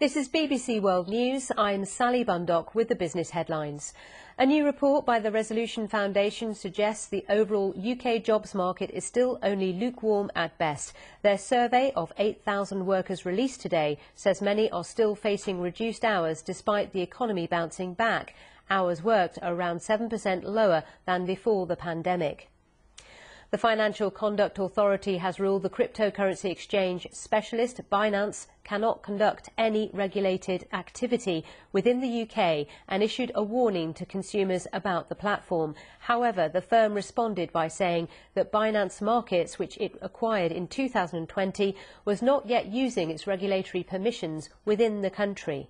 This is BBC World News. I'm Sally Bundock with the business headlines. A new report by the Resolution Foundation suggests the overall UK jobs market is still only lukewarm at best. Their survey of 8,000 workers released today says many are still facing reduced hours despite the economy bouncing back. Hours worked are around 7% lower than before the pandemic. The Financial Conduct Authority has ruled the cryptocurrency exchange specialist Binance cannot conduct any regulated activity within the UK and issued a warning to consumers about the platform. However, the firm responded by saying that Binance Markets, which it acquired in 2020, was not yet using its regulatory permissions within the country.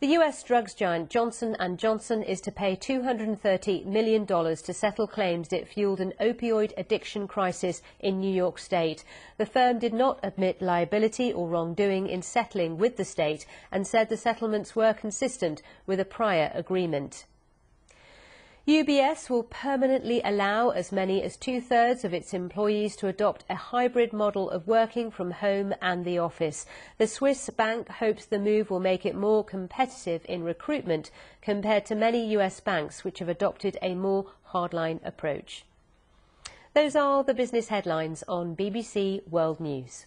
The US drugs giant Johnson & Johnson is to pay $230 million to settle claims it fueled an opioid addiction crisis in New York State. The firm did not admit liability or wrongdoing in settling with the state and said the settlements were consistent with a prior agreement. UBS will permanently allow as many as two thirds of its employees to adopt a hybrid model of working from home and the office. The Swiss bank hopes the move will make it more competitive in recruitment compared to many US banks which have adopted a more hardline approach. Those are the business headlines on BBC World News.